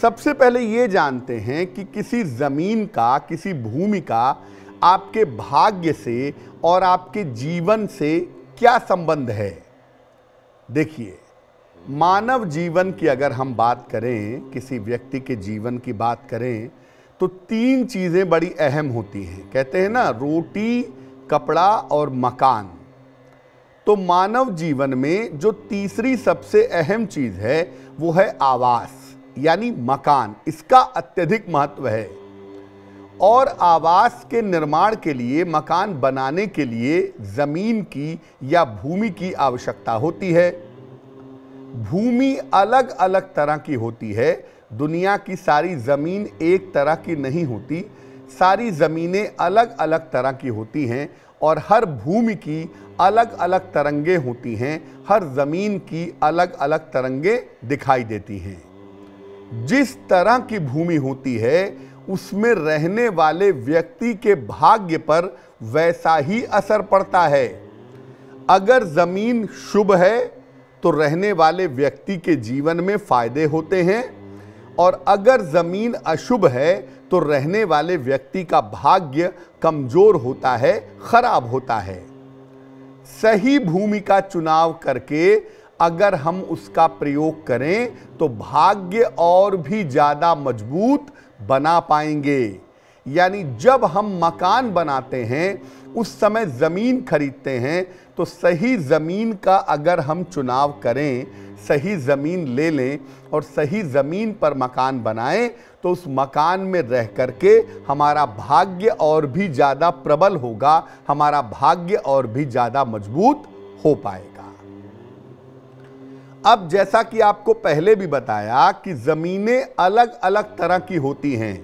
सबसे पहले ये जानते हैं कि किसी ज़मीन का किसी भूमि का आपके भाग्य से और आपके जीवन से क्या संबंध है देखिए मानव जीवन की अगर हम बात करें किसी व्यक्ति के जीवन की बात करें तो तीन चीज़ें बड़ी अहम होती हैं कहते हैं ना रोटी कपड़ा और मकान तो मानव जीवन में जो तीसरी सबसे अहम चीज़ है वो है आवास यानी मकान इसका अत्यधिक महत्व है और आवास के निर्माण के लिए मकान बनाने के लिए ज़मीन की या भूमि की आवश्यकता होती है भूमि अलग अलग तरह की होती है दुनिया की सारी ज़मीन एक तरह की नहीं होती सारी ज़मीनें अलग अलग तरह की होती हैं और हर भूमि की अलग अलग तरंगे होती हैं हर ज़मीन की अलग अलग तरंगे दिखाई देती हैं जिस तरह की भूमि होती है उसमें रहने वाले व्यक्ति के भाग्य पर वैसा ही असर पड़ता है अगर ज़मीन शुभ है तो रहने वाले व्यक्ति के जीवन में फायदे होते हैं और अगर ज़मीन अशुभ है तो रहने वाले व्यक्ति का भाग्य कमज़ोर होता है खराब होता है सही भूमि का चुनाव करके अगर हम उसका प्रयोग करें तो भाग्य और भी ज़्यादा मजबूत बना पाएंगे यानी जब हम मकान बनाते हैं उस समय ज़मीन खरीदते हैं तो सही ज़मीन का अगर हम चुनाव करें सही ज़मीन ले लें और सही ज़मीन पर मकान बनाएं तो उस मकान में रह कर के हमारा भाग्य और भी ज़्यादा प्रबल होगा हमारा भाग्य और भी ज़्यादा मजबूत हो पाएगा अब जैसा कि आपको पहले भी बताया कि ज़मीनें अलग अलग तरह की होती हैं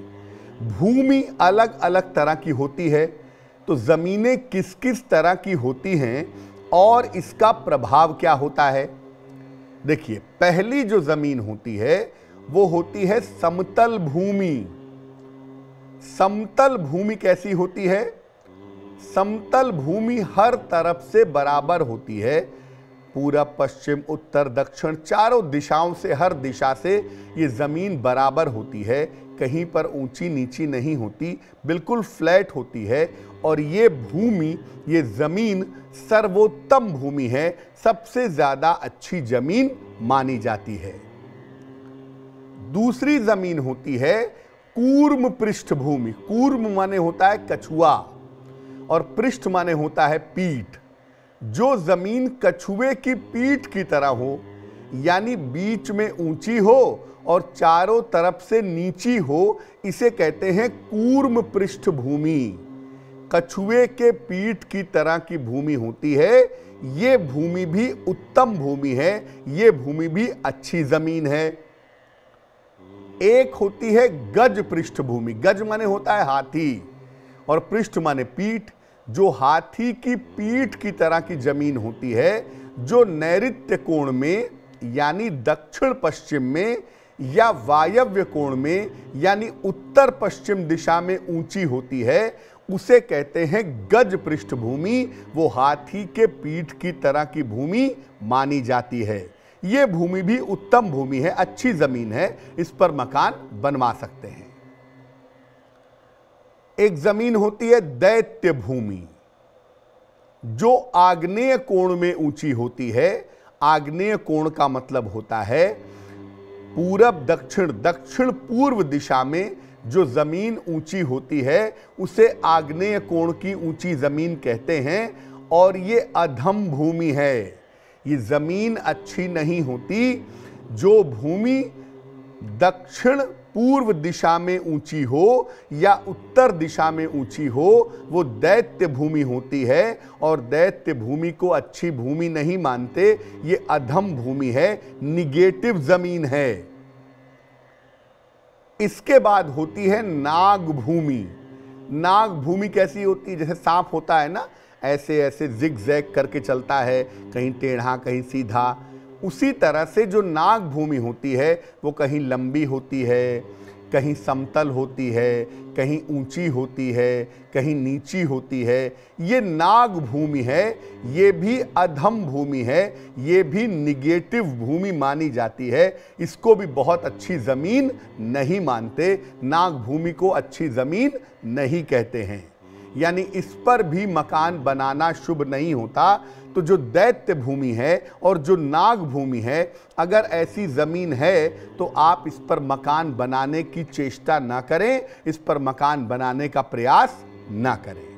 भूमि अलग अलग तरह की होती है तो ज़मीनें किस किस तरह की होती हैं और इसका प्रभाव क्या होता है देखिए पहली जो ज़मीन होती है वो होती है समतल भूमि समतल भूमि कैसी होती है समतल भूमि हर तरफ से बराबर होती है पूरब पश्चिम उत्तर दक्षिण चारों दिशाओं से हर दिशा से ये ज़मीन बराबर होती है कहीं पर ऊंची नीची नहीं होती बिल्कुल फ्लैट होती है और ये भूमि ये ज़मीन सर्वोत्तम भूमि है सबसे ज़्यादा अच्छी ज़मीन मानी जाती है दूसरी ज़मीन होती है कूर्म पृष्ठभूमि कूर्म माने होता है कछुआ और पृष्ठ माने होता है पीठ जो ज़मीन कछुए की पीठ की तरह हो यानी बीच में ऊंची हो और चारों तरफ से नीची हो इसे कहते हैं कूर्म पृष्ठभूमि कछुए के पीठ की तरह की भूमि होती है ये भूमि भी उत्तम भूमि है ये भूमि भी अच्छी जमीन है एक होती है गज पृष्ठभूमि गज माने होता है हाथी और पृष्ठ माने पीठ जो हाथी की पीठ की तरह की जमीन होती है जो नैत्य कोण में यानी दक्षिण पश्चिम में या वायव्य कोण में यानी उत्तर पश्चिम दिशा में ऊंची होती है उसे कहते हैं गज पृष्ठभूमि वो हाथी के पीठ की तरह की भूमि मानी जाती है ये भूमि भी उत्तम भूमि है अच्छी जमीन है इस पर मकान बनवा सकते हैं एक जमीन होती है दैत्य भूमि जो आग्नेय कोण में ऊंची होती है आग्नेय कोण का मतलब होता है पूरब दक्षिण दक्षिण पूर्व दिशा में जो जमीन ऊंची होती है उसे आग्नेय कोण की ऊंची जमीन कहते हैं और ये अधम भूमि है ये जमीन अच्छी नहीं होती जो भूमि दक्षिण पूर्व दिशा में ऊंची हो या उत्तर दिशा में ऊंची हो वो दैत्य भूमि होती है और दैत्य भूमि को अच्छी भूमि नहीं मानते ये अधम भूमि है निगेटिव जमीन है इसके बाद होती है नाग भूमि नाग भूमि कैसी होती है जैसे सांप होता है ना ऐसे ऐसे जिग जैग करके चलता है कहीं टेढ़ा कहीं सीधा उसी तरह से जो नाग भूमि होती है वो कहीं लंबी होती है कहीं समतल होती है कहीं ऊंची होती है कहीं नीची होती है ये नाग भूमि है ये भी अधम भूमि है ये भी निगेटिव भूमि मानी जाती है इसको भी बहुत अच्छी ज़मीन नहीं मानते नाग भूमि को अच्छी ज़मीन नहीं कहते हैं यानी इस पर भी मकान बनाना शुभ नहीं होता तो जो दैत्य भूमि है और जो नाग भूमि है अगर ऐसी ज़मीन है तो आप इस पर मकान बनाने की चेष्टा ना करें इस पर मकान बनाने का प्रयास ना करें